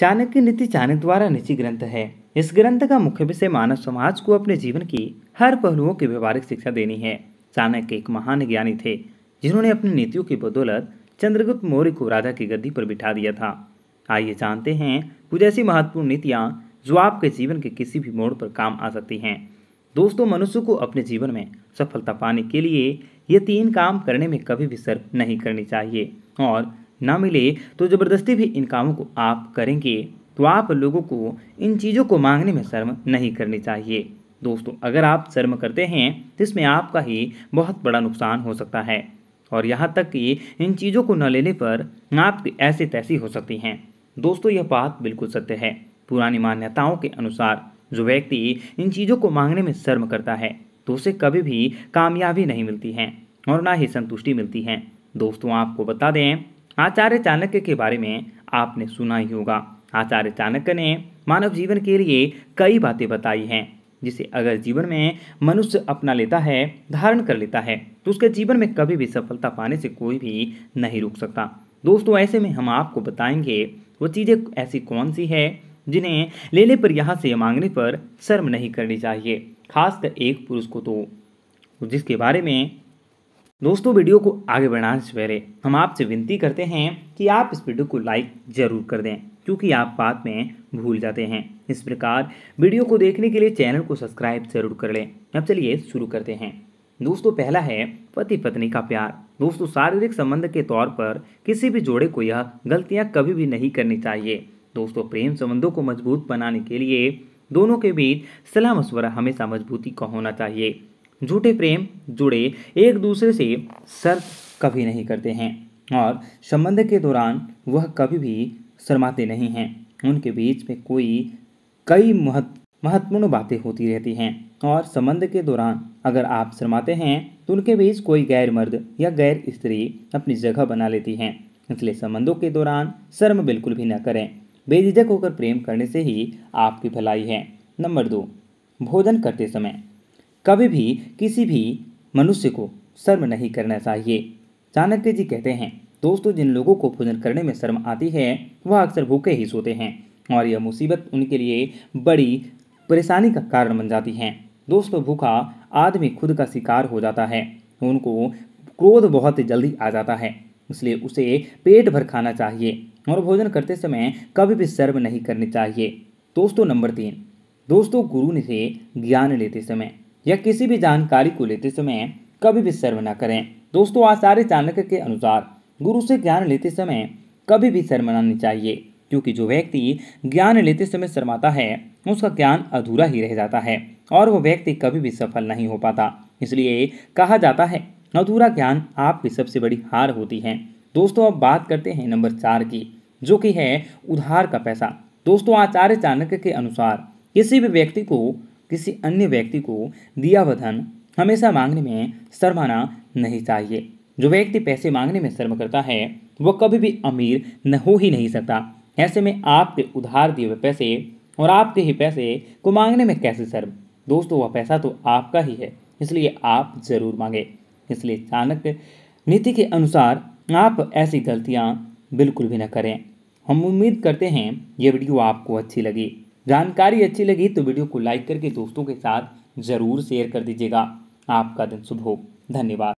चाणक्य नीति चाणक्य द्वारा निजी ग्रंथ है इस ग्रंथ का मुख्य विषय मानव समाज को अपने जीवन की हर पहलुओं की व्यवहारिक शिक्षा देनी है चाणक्य एक महान ज्ञानी थे जिन्होंने अपनी नीतियों की बदौलत चंद्रगुप्त मौर्य को राजा की गद्दी पर बिठा दिया था आइए जानते हैं कुछ ऐसी महत्वपूर्ण नीतियाँ जो आपके जीवन के किसी भी मोड़ पर काम आ सकती हैं दोस्तों मनुष्य को अपने जीवन में सफलता पाने के लिए ये तीन काम करने में कभी भी सर्व नहीं करनी चाहिए और ना मिले तो ज़बरदस्ती भी इन कामों को आप करेंगे तो आप लोगों को इन चीज़ों को मांगने में शर्म नहीं करनी चाहिए दोस्तों अगर आप शर्म करते हैं तो इसमें आपका ही बहुत बड़ा नुकसान हो सकता है और यहाँ तक कि इन चीज़ों को न लेने पर आपकी ऐसी तैसी हो सकती हैं दोस्तों यह बात बिल्कुल सत्य है पुरानी मान्यताओं के अनुसार जो व्यक्ति इन चीज़ों को मांगने में शर्म करता है तो उसे कभी भी कामयाबी नहीं मिलती है और ना ही संतुष्टि मिलती है दोस्तों आपको बता दें आचार्य चाणक्य के बारे में आपने सुना ही होगा आचार्य चाणक्य ने मानव जीवन के लिए कई बातें बताई हैं जिसे अगर जीवन में मनुष्य अपना लेता है धारण कर लेता है तो उसके जीवन में कभी भी सफलता पाने से कोई भी नहीं रुक सकता दोस्तों ऐसे में हम आपको बताएंगे वो चीज़ें ऐसी कौन सी है जिन्हें लेने पर यहाँ से मांगने पर शर्म नहीं करनी चाहिए खासकर एक पुरुष को तो जिसके बारे में दोस्तों वीडियो को आगे बढ़ाने से पहले हम आपसे विनती करते हैं कि आप इस वीडियो को लाइक ज़रूर कर दें क्योंकि आप बाद में भूल जाते हैं इस प्रकार वीडियो को देखने के लिए चैनल को सब्सक्राइब ज़रूर कर लें अब चलिए शुरू करते हैं दोस्तों पहला है पति पत्नी का प्यार दोस्तों शारीरिक संबंध के तौर पर किसी भी जोड़े को यह गलतियाँ कभी भी नहीं करनी चाहिए दोस्तों प्रेम संबंधों को मजबूत बनाने के लिए दोनों के बीच सलाह मशवरा हमेशा मजबूती का होना चाहिए झूठे प्रेम जुड़े एक दूसरे से शर्त कभी नहीं करते हैं और संबंध के दौरान वह कभी भी शर्माते नहीं हैं उनके बीच में कोई कई महत्व महत्वपूर्ण बातें होती रहती हैं और संबंध के दौरान अगर आप शर्माते हैं तो उनके बीच कोई गैर मर्द या गैर स्त्री अपनी जगह बना लेती हैं इसलिए संबंधों के दौरान शर्म बिल्कुल भी न करें बेझिझक होकर प्रेम करने से ही आपकी भलाई है नंबर दो भोजन करते समय कभी भी किसी भी मनुष्य को शर्म नहीं करना चाहिए चाणक्य जी कहते हैं दोस्तों जिन लोगों को भोजन करने में शर्म आती है वह अक्सर भूखे ही सोते हैं और यह मुसीबत उनके लिए बड़ी परेशानी का कारण बन जाती है दोस्तों भूखा आदमी खुद का शिकार हो जाता है उनको क्रोध बहुत जल्दी आ जाता है इसलिए उसे पेट भर खाना चाहिए और भोजन करते समय कभी भी सर्व नहीं करनी चाहिए दोस्तों नंबर तीन दोस्तों गुरु से ज्ञान लेते समय या किसी भी जानकारी को लेते समय कभी भी शर्म न करें दोस्तों आचार्य चाणक्य के अनुसार गुरु से ज्ञान लेते समय कभी भी नहीं चाहिए क्योंकि जो व्यक्ति ज्ञान लेते समय शर्माता है उसका ज्ञान अधूरा ही रह जाता है और वह व्यक्ति कभी भी सफल नहीं हो पाता इसलिए कहा जाता है अधूरा ज्ञान आपकी सबसे बड़ी हार होती है दोस्तों अब बात करते हैं नंबर चार की जो कि है उधार का पैसा दोस्तों आचार्य चाणक्य के अनुसार किसी भी व्यक्ति को किसी अन्य व्यक्ति को दिया हुआ धन हमेशा मांगने में शर्माना नहीं चाहिए जो व्यक्ति पैसे मांगने में शर्म करता है वह कभी भी अमीर न हो ही नहीं सकता ऐसे में आपके उधार दिए हुए पैसे और आपके ही पैसे को मांगने में कैसे शर्म दोस्तों वह पैसा तो आपका ही है इसलिए आप जरूर मांगे इसलिए चाणक्य नीति के अनुसार आप ऐसी गलतियाँ बिल्कुल भी न करें हम उम्मीद करते हैं ये वीडियो आपको अच्छी लगी जानकारी अच्छी लगी तो वीडियो को लाइक करके दोस्तों के साथ ज़रूर शेयर कर दीजिएगा आपका दिन शुभ हो धन्यवाद